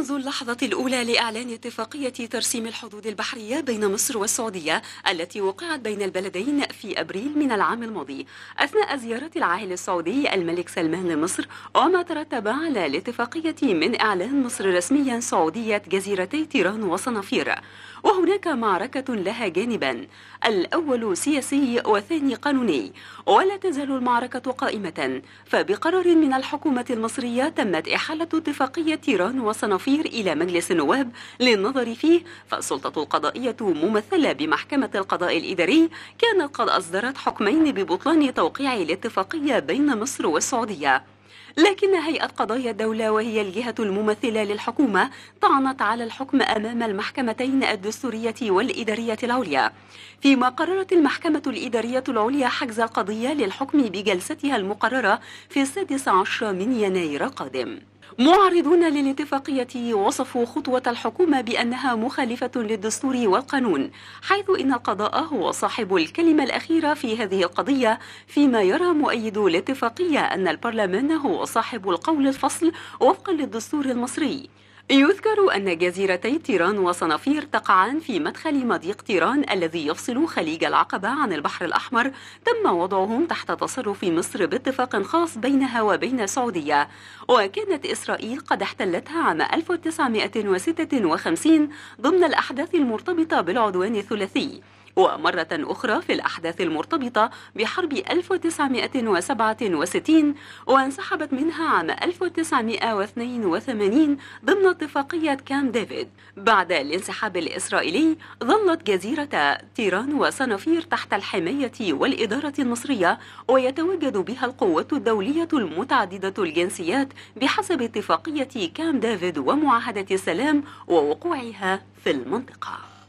منذ اللحظة الأولى لإعلان اتفاقية ترسيم الحدود البحرية بين مصر والسعودية التي وقعت بين البلدين في أبريل من العام الماضي أثناء زيارة العاهل السعودي الملك سلمان لمصر وما ترتب على الاتفاقية من إعلان مصر رسميا سعودية جزيرتي تيران وصنافير وهناك معركة لها جانبان الأول سياسي والثاني قانوني ولا تزال المعركة قائمة فبقرار من الحكومة المصرية تمت إحالة اتفاقية تيران وصنافير الأخير إلى مجلس النواب للنظر فيه فالسلطة القضائية ممثلة بمحكمة القضاء الإداري كانت قد أصدرت حكمين ببطلان توقيع الاتفاقية بين مصر والسعودية لكن هيئة قضايا الدولة وهي الجهة الممثلة للحكومة طعنت على الحكم أمام المحكمتين الدستورية والإدارية العليا فيما قررت المحكمة الإدارية العليا حجز القضية للحكم بجلستها المقررة في السادس عشر من يناير القادم معارضون للاتفاقية وصفوا خطوة الحكومة بأنها مخالفة للدستور والقانون حيث إن القضاء هو صاحب الكلمة الأخيرة في هذه القضية فيما يرى مؤيدو الاتفاقية أن البرلمان هو صاحب القول الفصل وفقا للدستور المصري يذكر أن جزيرتي تيران وصنافير تقعان في مدخل مضيق تيران الذي يفصل خليج العقبة عن البحر الأحمر تم وضعهم تحت تصرف مصر باتفاق خاص بينها وبين السعودية وكانت إسرائيل قد احتلتها عام 1956 ضمن الأحداث المرتبطة بالعدوان الثلاثي ومرة أخرى في الأحداث المرتبطة بحرب 1967 وانسحبت منها عام 1982 ضمن اتفاقية كام ديفيد بعد الانسحاب الإسرائيلي ظلت جزيرة تيران وصنافير تحت الحماية والإدارة المصرية ويتواجد بها القوات الدولية المتعددة الجنسيات بحسب اتفاقية كام ديفيد ومعاهدة السلام ووقوعها في المنطقة